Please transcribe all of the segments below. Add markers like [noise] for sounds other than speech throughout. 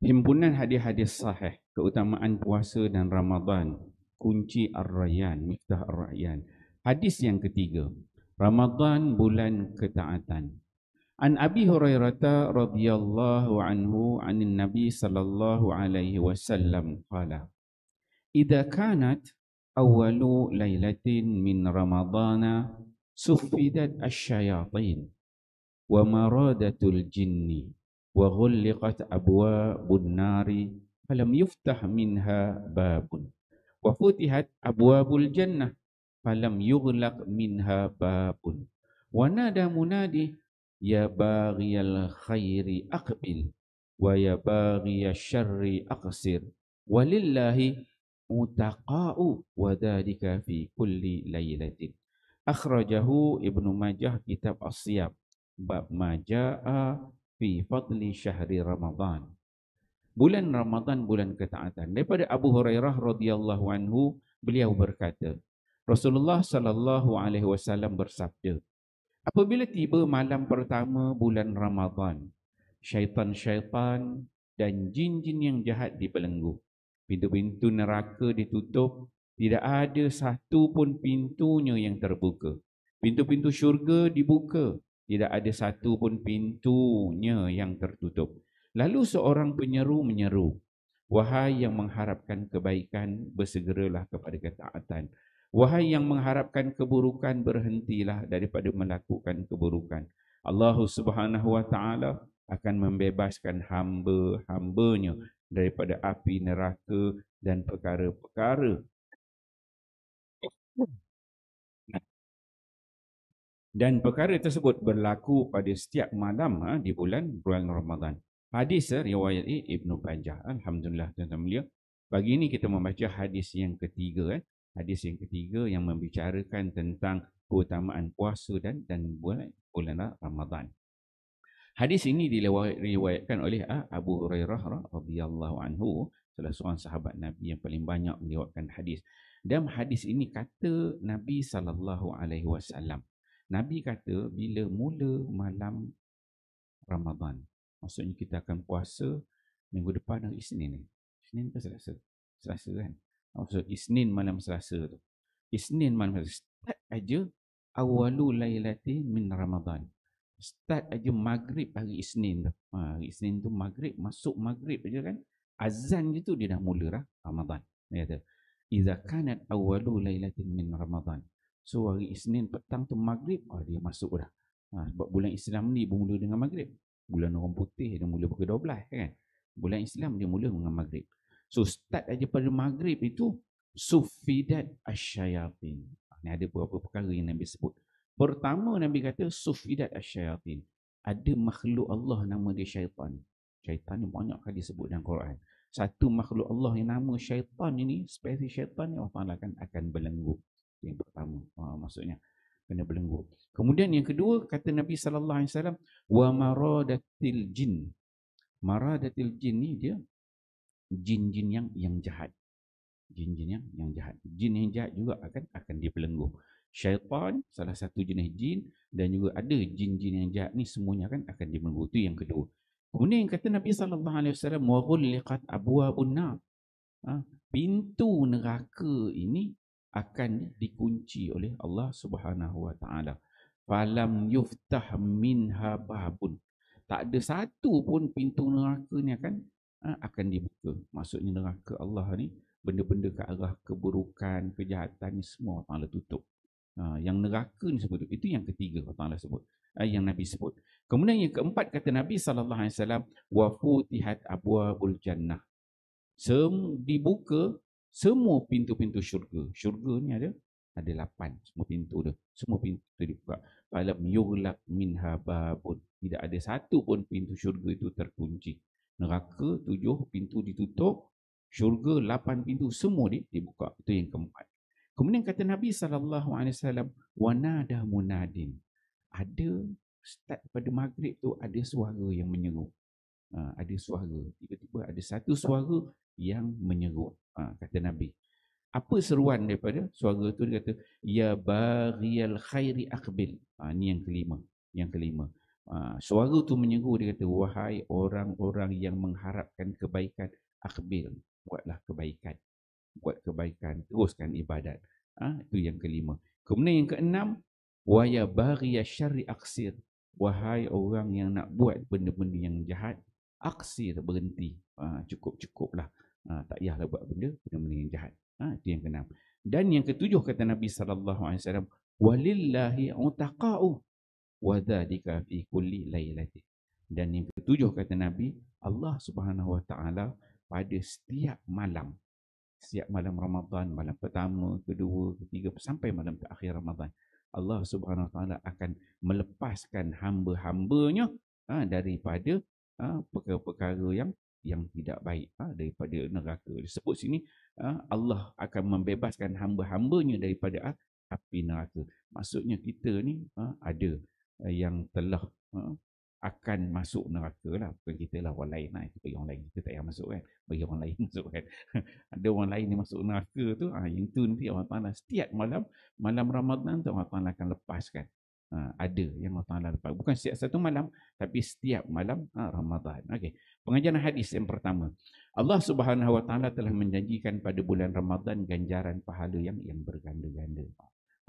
Himpunan hadis-hadis sahih, keutamaan puasa dan Ramadan, kunci ar-rayyan, miftah ar-rayyan. Hadis yang ketiga, Ramadan bulan ketaatan. An Abi Hurairah radhiyallahu anhu anin Nabi sallallahu alaihi wasallam qala Idza kanat awwalu lailatin min Ramadan suffidat asy-syayatin wa maradatul jinni وغلقت أبواب النار فلم يفتح منها باب وفتحت أبواب الجنة فلم يغلق منها باب ونادى منادي يا باغي الخير أقبل ويا باغي الشر أقصر ولله متقاء وذلك في كل ليلة أخرجه ابن ماجه كتاب الصيام باب ما جاء fi fadli syahri Ramadhan. Bulan Ramadhan bulan ketaatan. Daripada Abu Hurairah radhiyallahu anhu beliau berkata, Rasulullah sallallahu alaihi wasallam bersabda, apabila tiba malam pertama bulan Ramadhan, syaitan-syaitan dan jin-jin yang jahat dibelenggu. Pintu-pintu neraka ditutup, tidak ada satu pun pintunya yang terbuka. Pintu-pintu syurga dibuka, tidak ada satu pun pintunya yang tertutup. Lalu seorang penyeru menyeru, wahai yang mengharapkan kebaikan bersegeralah kepada ketaatan. Wahai yang mengharapkan keburukan berhentilah daripada melakukan keburukan. Allah Subhanahu wa taala akan membebaskan hamba-hambanya daripada api neraka dan perkara-perkara dan perkara tersebut berlaku pada setiap malam ha, di bulan bulan Ramadan. Hadis ha, riwayat Ibnu Banjah. Alhamdulillah tuan-tuan mulia. Pagi ini kita membaca hadis yang ketiga eh. Hadis yang ketiga yang membicarakan tentang keutamaan puasa dan dan bulan bulan Ramadan. Hadis ini diriwayatkan oleh ha, Abu Hurairah radhiyallahu anhu, salah seorang sahabat Nabi yang paling banyak meriwayatkan hadis. Dan hadis ini kata Nabi saw. alaihi Nabi kata bila mula malam Ramadan. Maksudnya kita akan puasa minggu depan hari Isnin ni. Isnin ke Selasa? Selasa kan. Maksud oh, Isnin malam Selasa tu. Isnin malam Selasa start aja awalu lailati min Ramadan. Start aja maghrib hari Isnin tu. Ha, hari Isnin tu maghrib masuk maghrib aja kan. Azan je tu dia dah mula lah Ramadan. Dia kata, "Iza kanat awalu lailatin min Ramadan." So hari Isnin petang tu maghrib oh, Dia masuk dah ha, Sebab bulan Islam ni bermula dengan maghrib Bulan orang putih dia mula pukul 12 kan Bulan Islam dia mula dengan maghrib So start aja pada maghrib itu Sufidat asyayatin Ini ah, ada beberapa perkara yang Nabi sebut Pertama Nabi kata Sufidat asyayatin Ada makhluk Allah nama dia syaitan Syaitan ni banyak kali disebut dalam Quran Satu makhluk Allah yang nama syaitan ini Spesies syaitan ni Allah akan, akan belenggu yang pertama uh, maksudnya kena belenggu. Kemudian yang kedua kata Nabi sallallahu alaihi wasallam wa maradatil jin. Maradatil jin ni dia jin-jin yang yang jahat. Jin-jin yang yang jahat. Jin yang jahat juga akan akan dibelenggu. Syaitan salah satu jenis jin dan juga ada jin-jin yang jahat ni semuanya kan akan dibelenggu. Itu yang kedua. Kemudian yang kata Nabi sallallahu alaihi wasallam wa ghulliqat abwaabun nar. Ha? pintu neraka ini akan dikunci oleh Allah Subhanahu Wa Taala. Falam yuftah minha babun. Tak ada satu pun pintu neraka ni akan ha, akan dibuka. Maksudnya neraka Allah ni benda-benda ke arah keburukan, kejahatan ni semua Allah Ta'ala tutup. Ha, yang neraka ni sebut itu yang ketiga Allah Ta'ala sebut. Ha, yang Nabi sebut. Kemudian yang keempat kata Nabi sallallahu alaihi wasallam wa futihat abwaul jannah. Sem dibuka semua pintu-pintu syurga. Syurga ni ada ada lapan semua pintu dia. Semua pintu dibuka. Balam yughlaq minha babun. Tidak ada satu pun pintu syurga itu terkunci. Neraka tujuh pintu ditutup, syurga lapan pintu semua di, dibuka. Itu yang keempat. Kemudian kata Nabi sallallahu alaihi wasallam wanada munadin. Ada start pada maghrib tu ada suara yang menyeru. Ha, ada suara. Tiba-tiba ada satu suara yang menyeru. Ha, kata hmm. Nabi. Apa seruan daripada suara tu dia kata ya baghial khairi aqbil. Ha, ni yang kelima. Yang kelima. Ha, suara tu menyeru dia kata wahai orang-orang yang mengharapkan kebaikan aqbil. Buatlah kebaikan. Buat kebaikan, teruskan ibadat. ha, itu yang kelima. Kemudian yang keenam wa ya baghial syarri aqsir. Wahai orang yang nak buat benda-benda yang jahat, aksir berhenti. Ha, cukup-cukuplah. cukup cukuplah ha, tak yahlah buat benda benda-benda yang jahat ha, itu yang keenam dan yang ketujuh kata Nabi sallallahu alaihi wasallam walillahi utaqau wa dzalika fi kulli lailatin dan yang ketujuh kata Nabi Allah Subhanahu wa taala pada setiap malam setiap malam Ramadan malam pertama kedua ketiga sampai malam terakhir Ramadan Allah Subhanahu wa taala akan melepaskan hamba-hambanya ha, daripada ha, perkara-perkara yang yang tidak baik ha, daripada neraka. Disebut sini ha, Allah akan membebaskan hamba-hambanya daripada ha, api neraka. Maksudnya kita ni ha, ada ha, yang telah ha, akan masuk neraka lah. Bukan kita lah orang lain lah. Itu orang lain. Kita tak payah masuk kan. Bagi orang lain [laughs] masuk kan. ada orang lain yang masuk neraka tu. Ha, yang tu nanti Allah Ta'ala setiap malam. Malam Ramadan tu Allah Ta'ala akan lepaskan. Ha, ada yang Allah Ta'ala dapat. Bukan setiap satu malam, tapi setiap malam ha, Ramadan. Okay. Pengajaran hadis yang pertama. Allah Subhanahu Wa Ta'ala telah menjanjikan pada bulan Ramadan ganjaran pahala yang yang berganda-ganda.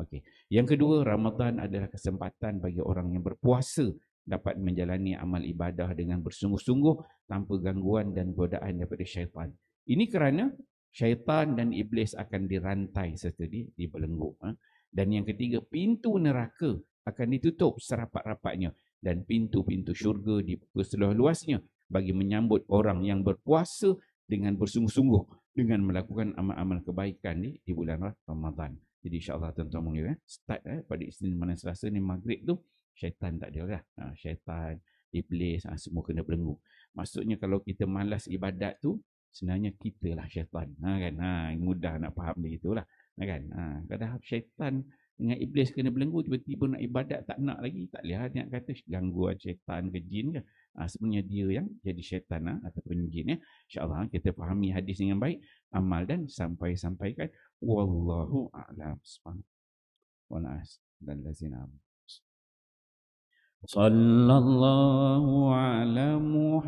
Okay. Yang kedua, Ramadan adalah kesempatan bagi orang yang berpuasa dapat menjalani amal ibadah dengan bersungguh-sungguh tanpa gangguan dan godaan daripada syaitan. Ini kerana syaitan dan iblis akan dirantai serta di, dibelenggu. Ha. Dan yang ketiga, pintu neraka akan ditutup serapat-rapatnya dan pintu-pintu syurga dibuka seluas-luasnya bagi menyambut orang yang berpuasa dengan bersungguh-sungguh dengan melakukan amal-amal kebaikan ni di bulan Ramadan. Jadi insya-Allah tuan-tuan mulia ya, start eh, pada Isnin mana Selasa ni maghrib tu syaitan tak ada lah. Ha, syaitan, iblis ha, semua kena belenggu. Maksudnya kalau kita malas ibadat tu sebenarnya kitalah syaitan. Ha kan? Ha mudah nak faham begitulah. Ha kan? Ha kadang-kadang syaitan dengan iblis kena belenggu tiba-tiba nak ibadat tak nak lagi tak leh lah. nak kata gangguan lah syaitan ke jin ke ha, sebenarnya dia yang jadi syaitan ha, ataupun jin ya insyaallah kita fahami hadis dengan baik amal dan sampai sampaikan wallahu a'lam subhanallah dan lazina صلى الله على